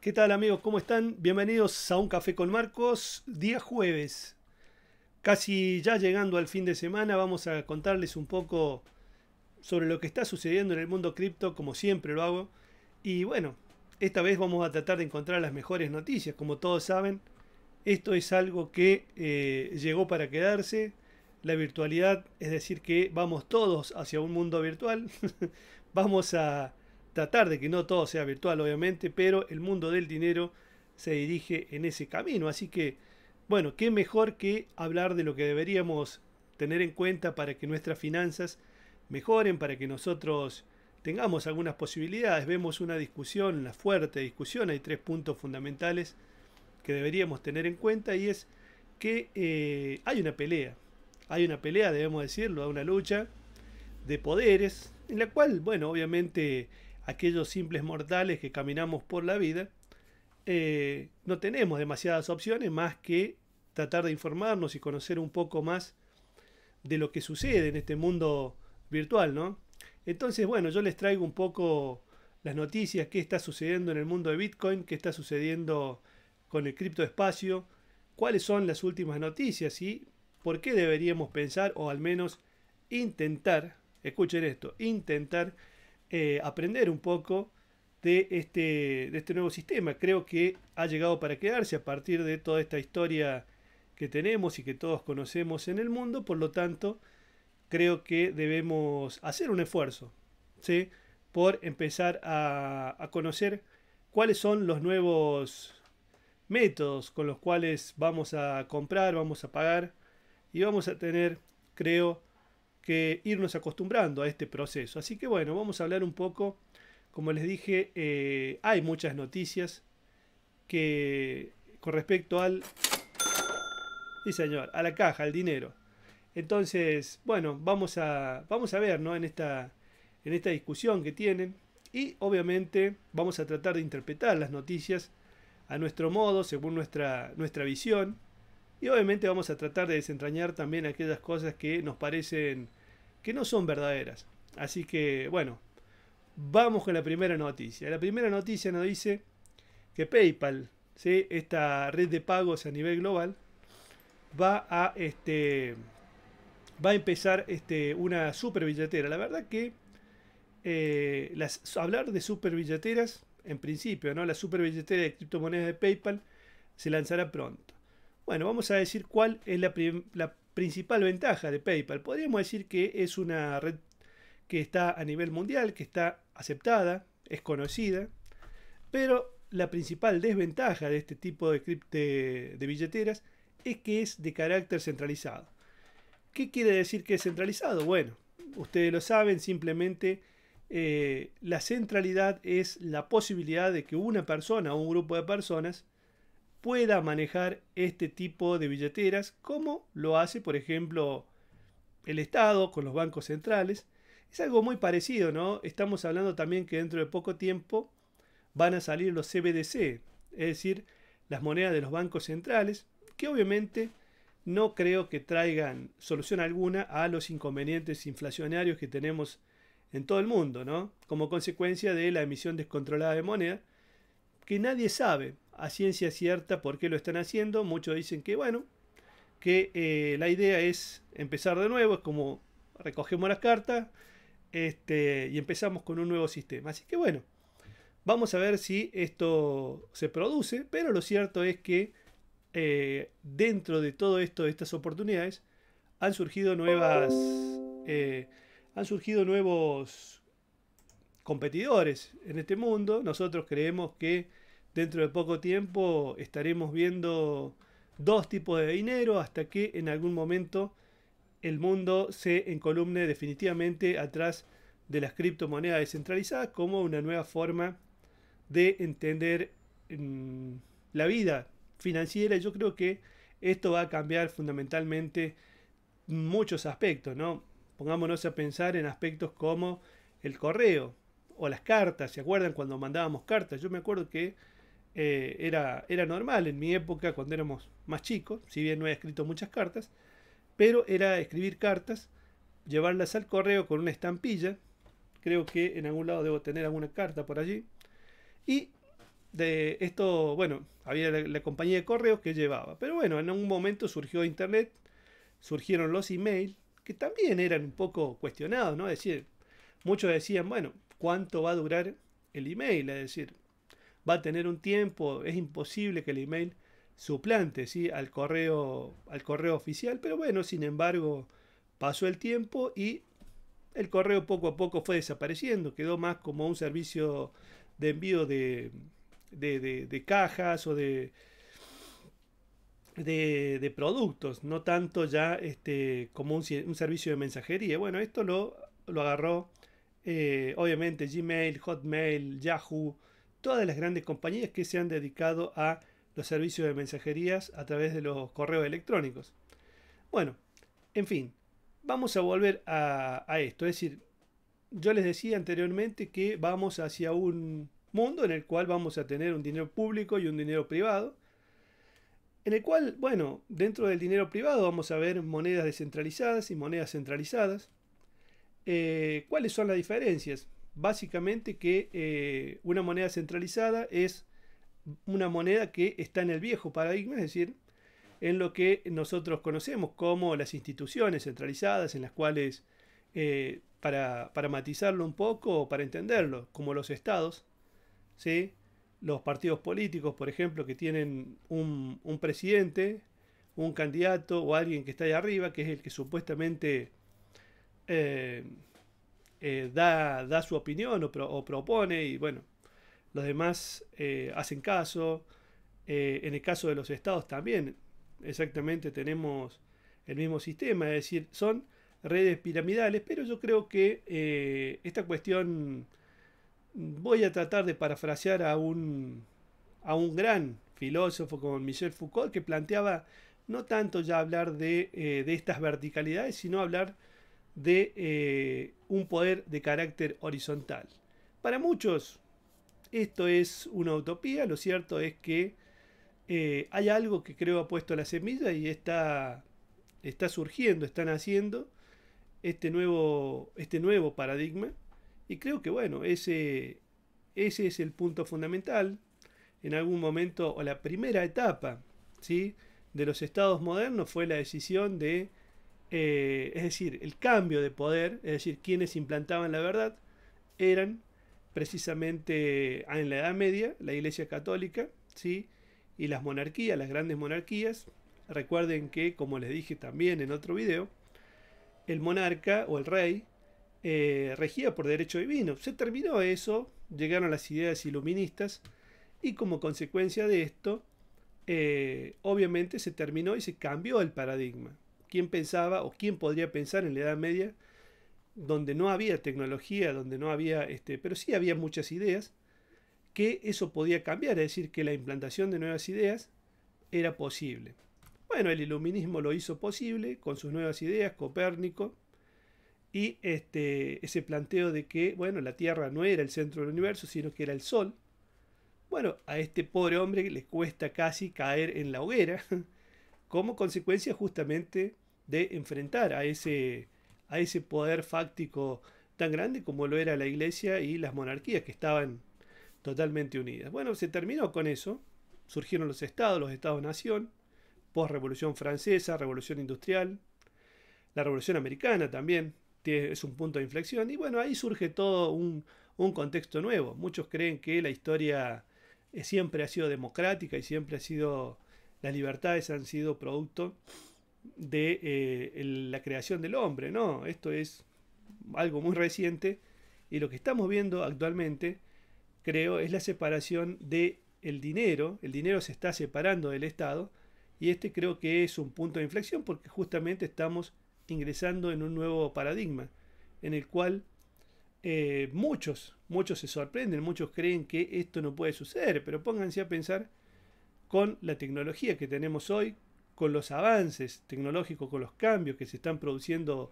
¿Qué tal amigos? ¿Cómo están? Bienvenidos a Un Café con Marcos, día jueves. Casi ya llegando al fin de semana, vamos a contarles un poco sobre lo que está sucediendo en el mundo cripto, como siempre lo hago. Y bueno, esta vez vamos a tratar de encontrar las mejores noticias. Como todos saben, esto es algo que eh, llegó para quedarse. La virtualidad, es decir, que vamos todos hacia un mundo virtual. vamos a tratar de que no todo sea virtual, obviamente, pero el mundo del dinero se dirige en ese camino. Así que, bueno, qué mejor que hablar de lo que deberíamos tener en cuenta para que nuestras finanzas mejoren, para que nosotros tengamos algunas posibilidades. Vemos una discusión, una fuerte discusión, hay tres puntos fundamentales que deberíamos tener en cuenta y es que eh, hay una pelea, hay una pelea, debemos decirlo, hay una lucha de poderes, en la cual, bueno, obviamente aquellos simples mortales que caminamos por la vida, eh, no tenemos demasiadas opciones más que tratar de informarnos y conocer un poco más de lo que sucede en este mundo virtual, ¿no? Entonces, bueno, yo les traigo un poco las noticias, qué está sucediendo en el mundo de Bitcoin, qué está sucediendo con el criptoespacio, cuáles son las últimas noticias y por qué deberíamos pensar o al menos intentar, escuchen esto, intentar eh, aprender un poco de este, de este nuevo sistema. Creo que ha llegado para quedarse a partir de toda esta historia que tenemos y que todos conocemos en el mundo. Por lo tanto, creo que debemos hacer un esfuerzo ¿sí? por empezar a, a conocer cuáles son los nuevos métodos con los cuales vamos a comprar, vamos a pagar y vamos a tener, creo, que irnos acostumbrando a este proceso. Así que bueno, vamos a hablar un poco, como les dije, eh, hay muchas noticias que con respecto al... Sí, señor, a la caja, al dinero. Entonces, bueno, vamos a, vamos a ver, ¿no? En esta, en esta discusión que tienen. Y obviamente vamos a tratar de interpretar las noticias a nuestro modo, según nuestra, nuestra visión. Y obviamente vamos a tratar de desentrañar también aquellas cosas que nos parecen que no son verdaderas. Así que, bueno, vamos con la primera noticia. La primera noticia nos dice que PayPal, ¿sí? esta red de pagos a nivel global, va a, este, va a empezar este, una super billetera. La verdad que eh, las, hablar de super billeteras, en principio, ¿no? la super billetera de criptomonedas de PayPal se lanzará pronto. Bueno, vamos a decir cuál es la, la principal ventaja de PayPal. Podríamos decir que es una red que está a nivel mundial, que está aceptada, es conocida, pero la principal desventaja de este tipo de, de, de billeteras es que es de carácter centralizado. ¿Qué quiere decir que es centralizado? Bueno, ustedes lo saben, simplemente eh, la centralidad es la posibilidad de que una persona o un grupo de personas pueda manejar este tipo de billeteras como lo hace, por ejemplo, el Estado con los bancos centrales. Es algo muy parecido, ¿no? Estamos hablando también que dentro de poco tiempo van a salir los CBDC, es decir, las monedas de los bancos centrales, que obviamente no creo que traigan solución alguna a los inconvenientes inflacionarios que tenemos en todo el mundo, ¿no? Como consecuencia de la emisión descontrolada de moneda, que nadie sabe a ciencia cierta por qué lo están haciendo. Muchos dicen que, bueno, que eh, la idea es empezar de nuevo, es como recogemos las cartas este, y empezamos con un nuevo sistema. Así que bueno, vamos a ver si esto se produce, pero lo cierto es que eh, dentro de todo esto, de estas oportunidades, han surgido nuevas... Eh, han surgido nuevos competidores en este mundo. Nosotros creemos que dentro de poco tiempo estaremos viendo dos tipos de dinero hasta que en algún momento el mundo se encolumne definitivamente atrás de las criptomonedas descentralizadas como una nueva forma de entender mm, la vida financiera. Yo creo que esto va a cambiar fundamentalmente muchos aspectos, ¿no? Pongámonos a pensar en aspectos como el correo o las cartas. ¿Se acuerdan cuando mandábamos cartas? Yo me acuerdo que eh, era, era normal en mi época cuando éramos más chicos, si bien no he escrito muchas cartas, pero era escribir cartas, llevarlas al correo con una estampilla, creo que en algún lado debo tener alguna carta por allí, y de esto, bueno, había la, compañía de correos que llevaba, pero bueno, en algún momento surgió internet, surgieron los emails, que también eran un poco cuestionados, ¿no? Es decir, muchos decían, bueno, ¿cuánto va a durar el email? Es decir, va a tener un tiempo, es imposible que el email suplante ¿sí? al, correo, al correo oficial, pero bueno, sin embargo, pasó el tiempo y el correo poco a poco fue desapareciendo, quedó más como un servicio de envío de, cajas o de, de, productos, no tanto ya este, como un, servicio de mensajería. Bueno, esto lo, lo agarró eh, obviamente Gmail, Hotmail, Yahoo, todas las grandes compañías que se han dedicado a los servicios de mensajerías a través de los correos electrónicos. Bueno, en fin, vamos a volver a, esto. Es decir, yo les decía anteriormente que vamos hacia un mundo en el cual vamos a tener un dinero público y un dinero privado, en el cual, bueno, dentro del dinero privado vamos a ver monedas descentralizadas y monedas centralizadas. Eh, ¿Cuáles son las diferencias? básicamente que eh, una moneda centralizada es una moneda que está en el viejo paradigma, es decir, en lo que nosotros conocemos como las instituciones centralizadas, en las cuales, eh, para, para, matizarlo un poco o para entenderlo, como los estados, ¿sí? los partidos políticos, por ejemplo, que tienen un, presidente, un candidato o alguien que está ahí arriba, que es el que supuestamente eh, eh, da, su opinión o, propone y bueno, los demás eh, hacen caso. Eh, en el caso de los estados también, exactamente tenemos el mismo sistema, es decir, son redes piramidales, pero yo creo que esta cuestión voy a tratar de parafrasear a un, a un gran filósofo como Michel Foucault que planteaba no tanto ya hablar de estas verticalidades, sino hablar de eh, un poder de carácter horizontal. Para muchos esto es una utopía, lo cierto es que eh, hay algo que creo ha puesto la semilla y está, está surgiendo, está naciendo este nuevo, este nuevo paradigma y creo que bueno, ese, ese es el punto fundamental en algún momento o la primera etapa ¿sí? de los estados modernos fue la decisión de eh, es decir, el cambio de poder, es decir, quienes implantaban la verdad, eran precisamente ah, en la Edad Media la Iglesia Católica, ¿sí? Y las monarquías, las grandes monarquías. Recuerden que, como les dije también en otro video, el monarca o el rey eh, regía por derecho divino. Se terminó eso, llegaron las ideas iluministas y como consecuencia de esto, eh, obviamente se terminó y se cambió el paradigma. ¿Quién pensaba o quién podría pensar en la Edad Media, donde no había tecnología, donde no había, este, pero sí había muchas ideas, que eso podía cambiar, es decir, que la implantación de nuevas ideas era posible? Bueno, el iluminismo lo hizo posible con sus nuevas ideas, Copérnico, y este, ese planteo de que, bueno, la Tierra no era el centro del universo, sino que era el Sol. Bueno, a este pobre hombre le cuesta casi caer en la hoguera, como consecuencia justamente de enfrentar a ese, a ese poder fáctico tan grande como lo era la iglesia y las monarquías que estaban totalmente unidas. Bueno, se terminó con eso, surgieron los estados, los estados-nación, post-revolución francesa, revolución industrial, la revolución americana también es un punto de inflexión y bueno, ahí surge todo un contexto nuevo. Muchos creen que la historia eh, siempre ha sido democrática y siempre ha sido las libertades han sido producto de eh, la creación del hombre, ¿no? Esto es algo muy reciente y lo que estamos viendo actualmente, creo, es la separación del el dinero, el dinero se está separando del Estado y este creo que es un punto de inflexión porque justamente estamos ingresando en un nuevo paradigma en el cual eh, muchos, muchos se sorprenden, muchos creen que esto no puede suceder, pero pónganse a pensar con la tecnología que tenemos hoy, con los avances tecnológicos, con los cambios que se están produciendo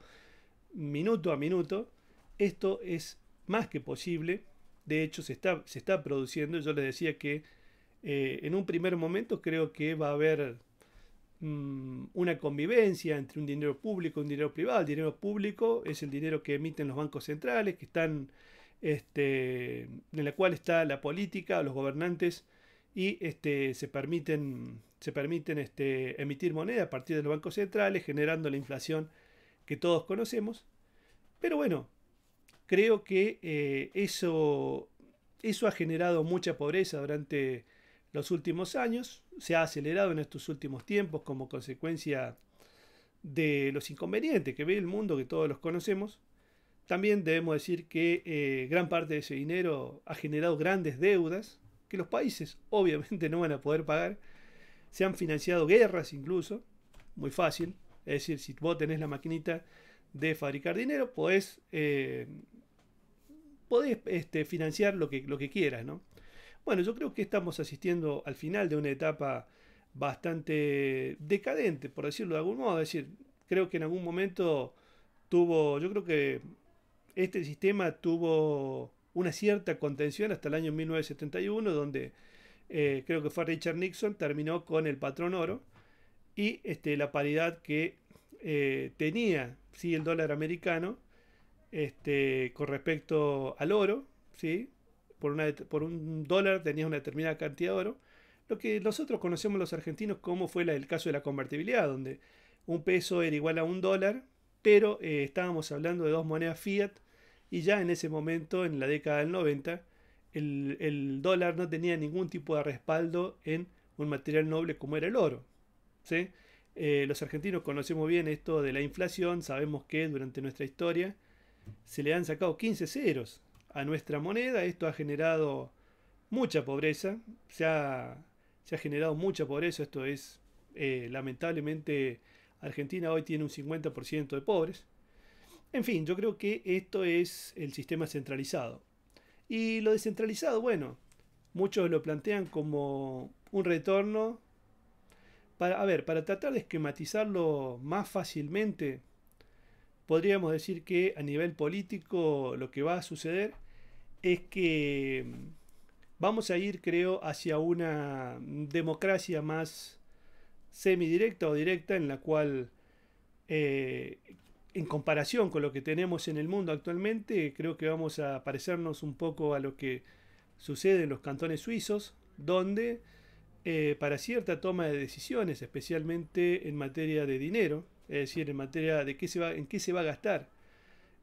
minuto a minuto, esto es más que posible. De hecho, se está, produciendo. Yo les decía que eh, en un primer momento creo que va a haber mm, una convivencia entre un dinero público y un dinero privado. El dinero público es el dinero que emiten los bancos centrales, que están, este, en la cual está la política, los gobernantes y este, se permiten, se permiten este, emitir moneda a partir de los bancos centrales, generando la inflación que todos conocemos. Pero bueno, creo que eh, eso, eso ha generado mucha pobreza durante los últimos años, se ha acelerado en estos últimos tiempos como consecuencia de los inconvenientes que ve el mundo, que todos los conocemos. También debemos decir que eh, gran parte de ese dinero ha generado grandes deudas, que los países obviamente no van a poder pagar. Se han financiado guerras incluso, muy fácil. Es decir, si vos tenés la maquinita de fabricar dinero, podés, eh, este, financiar lo que, lo que quieras, ¿no? Bueno, yo creo que estamos asistiendo al final de una etapa bastante decadente, por decirlo de algún modo. Es decir, creo que en algún momento tuvo, yo creo que este sistema tuvo una cierta contención hasta el año 1971, donde eh, creo que fue Richard Nixon, terminó con el patrón oro y este, la paridad que eh, tenía si el dólar americano este, con respecto al oro, ¿sí? por, un dólar tenía una determinada cantidad de oro, lo que nosotros conocemos los argentinos como fue el caso de la convertibilidad, donde un peso era igual a un dólar, pero eh, estábamos hablando de dos monedas fiat y ya en ese momento, en la década del 90, el, dólar no tenía ningún tipo de respaldo en un material noble como era el oro. ¿sí? Eh, los argentinos conocemos bien esto de la inflación, sabemos que durante nuestra historia se le han sacado 15 ceros a nuestra moneda, esto ha generado mucha pobreza, se ha, se ha generado mucha pobreza, esto es eh, lamentablemente Argentina hoy tiene un 50% de pobres, en fin, yo creo que esto es el sistema centralizado. Y lo descentralizado, bueno, muchos lo plantean como un retorno. Para, a ver, para tratar de esquematizarlo más fácilmente, podríamos decir que a nivel político lo que va a suceder es que mm, vamos a ir, creo, hacia una democracia más semidirecta o directa en la cual eh, en comparación con lo que tenemos en el mundo actualmente, creo que vamos a parecernos un poco a lo que sucede en los cantones suizos, donde eh, para cierta toma de decisiones, especialmente en materia de dinero, es decir, en materia de qué se va, en qué se va a gastar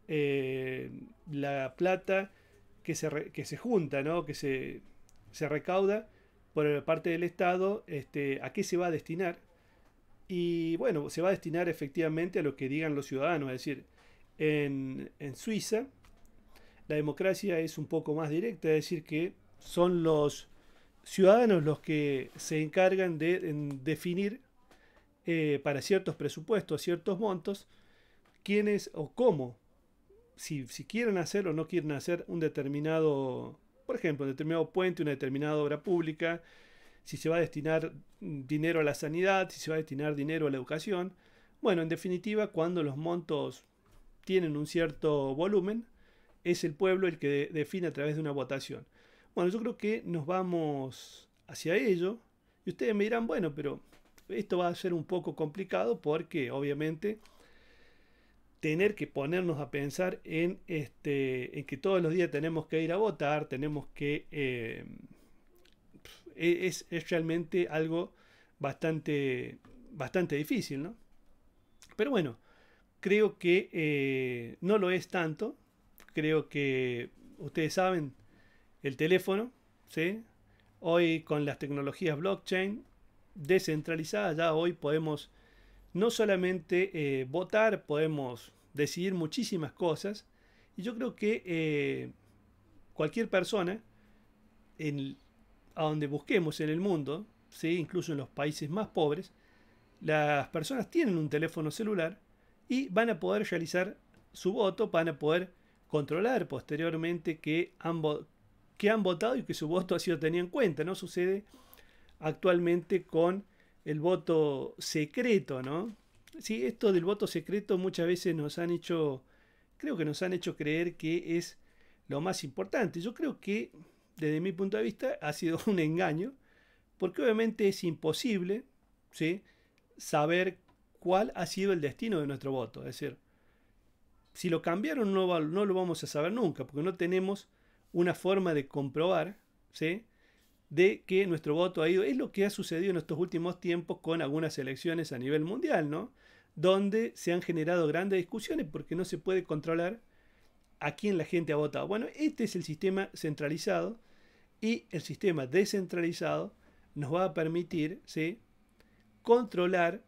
eh, la plata que se, que se junta, ¿no? que se, recauda por parte del Estado, este, a qué se va a destinar, y bueno, se va a destinar efectivamente a lo que digan los ciudadanos. Es decir, en, Suiza la democracia es un poco más directa, es decir, que son los ciudadanos los que se encargan de definir eh, para ciertos presupuestos, ciertos montos, quiénes o cómo, si, si, quieren hacer o no quieren hacer un determinado, por ejemplo, un determinado puente, una determinada obra pública, si se va a destinar dinero a la sanidad, si se va a destinar dinero a la educación. Bueno, en definitiva, cuando los montos tienen un cierto volumen, es el pueblo el que define a través de una votación. Bueno, yo creo que nos vamos hacia ello. Y ustedes me dirán, bueno, pero esto va a ser un poco complicado porque obviamente tener que ponernos a pensar en, este, en que todos los días tenemos que ir a votar, tenemos que eh, e, es, realmente algo bastante, bastante difícil, ¿no? Pero bueno, creo que eh, no lo es tanto. Creo que ustedes saben, el teléfono, ¿sí? Hoy con las tecnologías blockchain descentralizadas, ya hoy podemos no solamente eh, votar, podemos decidir muchísimas cosas. Y yo creo que eh, cualquier persona, en, a donde busquemos en el mundo, incluso en los países más pobres, las personas tienen un teléfono celular y van a poder realizar su voto, van a poder controlar posteriormente que han, que han votado y que su voto ha sido tenido en cuenta. No sucede actualmente con el voto secreto, ¿no? Sí, esto del voto secreto muchas veces nos han hecho, creo que nos han hecho creer que es lo más importante. Yo creo que desde mi punto de vista, ha sido un engaño, porque obviamente es imposible ¿sí? saber cuál ha sido el destino de nuestro voto. Es decir, si lo cambiaron no, no lo vamos a saber nunca, porque no tenemos una forma de comprobar ¿sí? de que nuestro voto ha ido. Es lo que ha sucedido en estos últimos tiempos con algunas elecciones a nivel mundial, ¿no? donde se han generado grandes discusiones porque no se puede controlar a quién la gente ha votado. Bueno, este es el sistema centralizado y el sistema descentralizado nos va a permitir ¿sí? controlar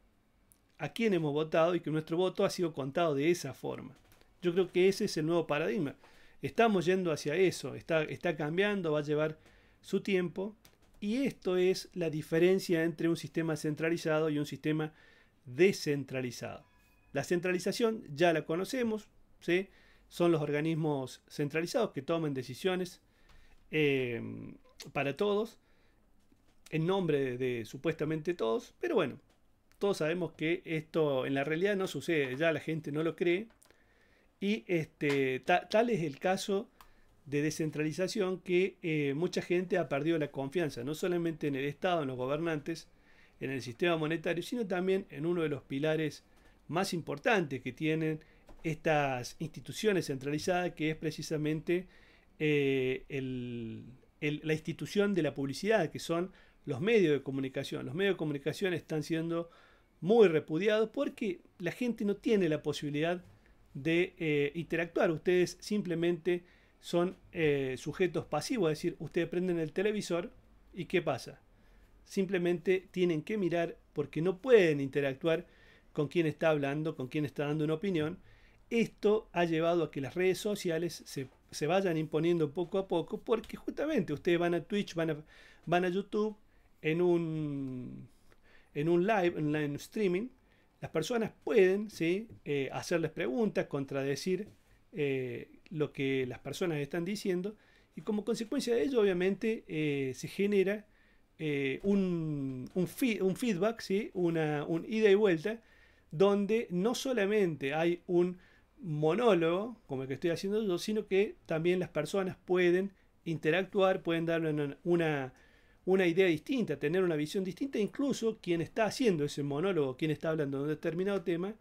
a quién hemos votado y que nuestro voto ha sido contado de esa forma. Yo creo que ese es el nuevo paradigma. Estamos yendo hacia eso, está, está cambiando, va a llevar su tiempo y esto es la diferencia entre un sistema centralizado y un sistema descentralizado. La centralización ya la conocemos, ¿sí? son los organismos centralizados que toman decisiones em, para todos, en nombre de, supuestamente todos, pero bueno, todos sabemos que esto en la realidad no sucede, ya la gente no lo cree, y este, tal es el caso de descentralización que eh, mucha gente ha perdido la confianza, no solamente en el Estado, en los gobernantes, en el sistema monetario, sino también en uno de los pilares más importantes que tienen estas instituciones centralizadas, que es precisamente eh, la institución de la publicidad, que son los medios de comunicación. Los medios de comunicación están siendo muy repudiados porque la gente no tiene la posibilidad de eh, interactuar. Ustedes simplemente son eh, sujetos pasivos, es decir, ustedes prenden el televisor y ¿qué pasa? Simplemente tienen que mirar porque no pueden interactuar con quien está hablando, con quien está dando una opinión esto ha llevado a que las redes sociales se, vayan imponiendo poco a poco porque justamente ustedes van a Twitch, van a, van a YouTube en un, en un live, en streaming, las personas pueden ¿sí? Eh, hacerles preguntas, contradecir eh, lo que las personas están diciendo y como consecuencia de ello obviamente eh, se genera un, un, feedback, ¿sí? Una, un ida y vuelta, donde no solamente hay un monólogo, como el que estoy haciendo yo, sino que también las personas pueden interactuar, pueden dar una, una, idea distinta, tener una visión distinta, incluso quien está haciendo ese monólogo, quien está hablando de un determinado tema,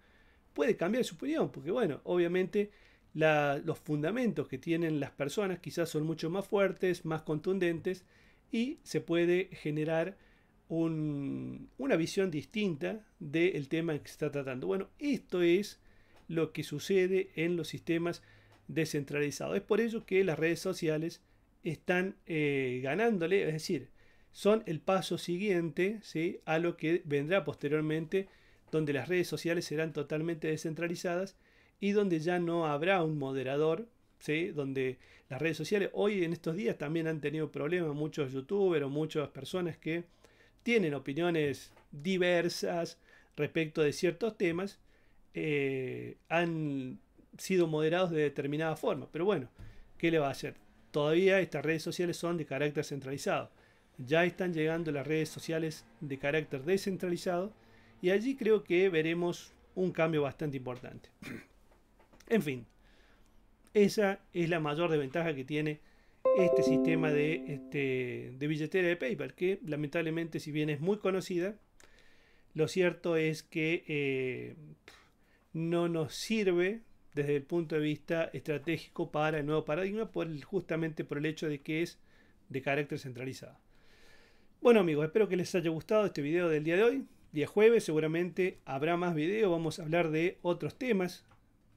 puede cambiar su opinión, porque bueno, obviamente los fundamentos que tienen las personas quizás son mucho más fuertes, más contundentes, y se puede generar una visión distinta del tema que se está tratando. Bueno, esto es lo que sucede en los sistemas descentralizados. Es por ello que las redes sociales están eh, ganándole, es decir, son el paso siguiente a lo que vendrá posteriormente, donde las redes sociales serán totalmente descentralizadas y donde ya no habrá un moderador, donde las redes sociales hoy en estos días también han tenido problemas muchos youtubers o muchas personas que tienen opiniones diversas respecto de ciertos temas eh, han sido moderados de determinada forma. Pero bueno, ¿qué le va a hacer? Todavía estas redes sociales son de carácter centralizado. Ya están llegando las redes sociales de carácter descentralizado y allí creo que veremos un cambio bastante importante. en fin, esa es la mayor desventaja que tiene este sistema de, este, de billetera de PayPal, que lamentablemente si bien es muy conocida, lo cierto es que eh, no nos sirve desde el punto de vista estratégico para el nuevo paradigma, por, justamente por el hecho de que es de carácter centralizado. Bueno amigos, espero que les haya gustado este video del día de hoy. Día jueves seguramente habrá más videos, vamos a hablar de otros temas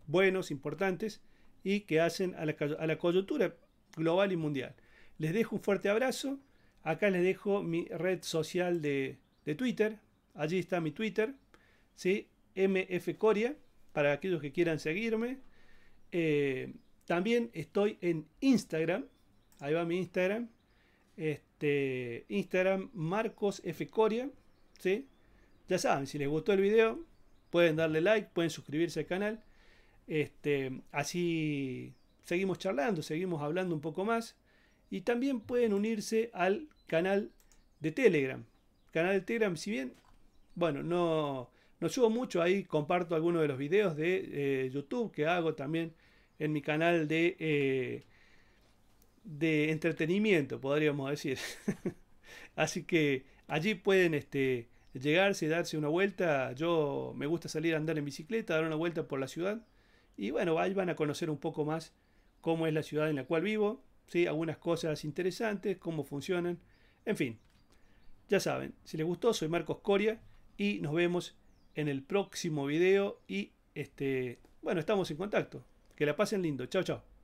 buenos, importantes y que hacen a la, coyuntura global y mundial. Les dejo un fuerte abrazo. Acá les dejo mi red social de, Twitter. Allí está mi Twitter. ¿sí? MF Coria para aquellos que quieran seguirme. Eh, también estoy en Instagram. Ahí va mi Instagram. Este, Instagram Marcos F. Coria. Ya saben, si les gustó el video, pueden darle like, pueden suscribirse al canal. Este, así seguimos charlando, seguimos hablando un poco más. Y también pueden unirse al canal de Telegram. Canal de Telegram, si bien, bueno, no, nos subo mucho ahí, comparto algunos de los videos de eh, YouTube que hago también en mi canal de, eh, de entretenimiento, podríamos decir. Así que allí pueden este, llegarse darse una vuelta. Yo me gusta salir a andar en bicicleta, dar una vuelta por la ciudad. Y bueno, ahí van a conocer un poco más cómo es la ciudad en la cual vivo, algunas cosas interesantes, cómo funcionan, en fin. Ya saben, si les gustó, soy Marcos Coria y nos vemos en el próximo video y este, bueno, estamos en contacto. Que la pasen lindo. Chao, chao.